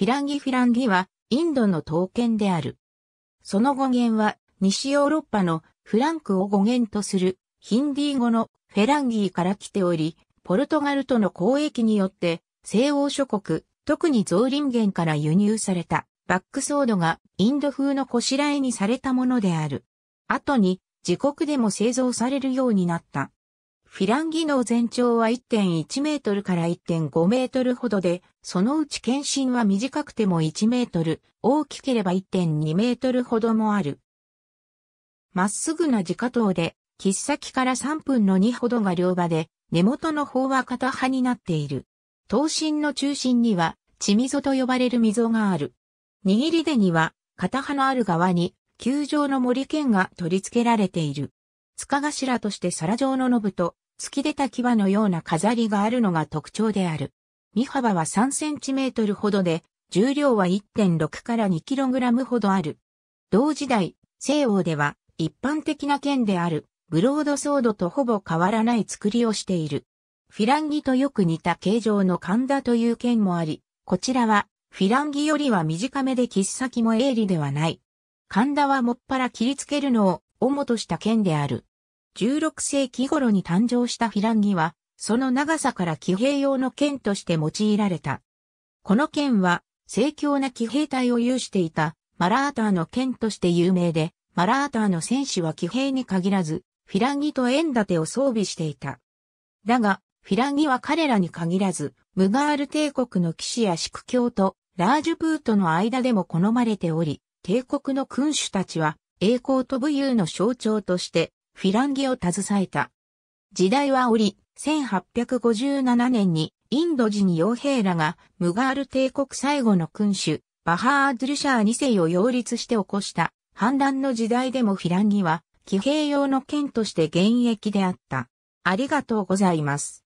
フィランギフィランギはインドの刀剣である。その語源は西ヨーロッパのフランクを語源とするヒンディー語のフェランギーから来ており、ポルトガルとの交易によって西欧諸国、特にゾウリンゲンから輸入されたバックソードがインド風のこしらえにされたものである。後に自国でも製造されるようになった。フィランギの全長は1.1メートルから1.5メートルほどで、そのうち検診は短くても1メートル、大きければ1.2メートルほどもある。まっすぐな自家頭で、切っ先から3分の2ほどが両刃で、根元の方は片刃になっている。頭身の中心には、血溝と呼ばれる溝がある。握り手には、片刃のある側に、球状の森剣が取り付けられている。塚頭として皿状のノブと、突き出た牙のような飾りがあるのが特徴である。身幅は3センチメートルほどで、重量は1.6から2キログラムほどある。同時代、西欧では一般的な剣であるブロードソードとほぼ変わらない作りをしている。フィランギとよく似た形状の神田という剣もあり、こちらはフィランギよりは短めで切っ先も鋭利ではない。神田はもっぱら切りつけるのを主とした剣である。16世紀頃に誕生したフィランギは、その長さから騎兵用の剣として用いられた。この剣は、盛況な騎兵隊を有していた、マラーターの剣として有名で、マラーターの戦士は騎兵に限らず、フィランギと縁立てを装備していた。だが、フィランギは彼らに限らず、ムガール帝国の騎士や宿教とラージュプートの間でも好まれており、帝国の君主たちは栄光と武勇の象徴としてフィランギを携えた。時代は折、1857年にインド人傭兵らがムガール帝国最後の君主、バハードゥルシャー2世を擁立して起こした反乱の時代でもフィランギは騎兵用の剣として現役であった。ありがとうございます。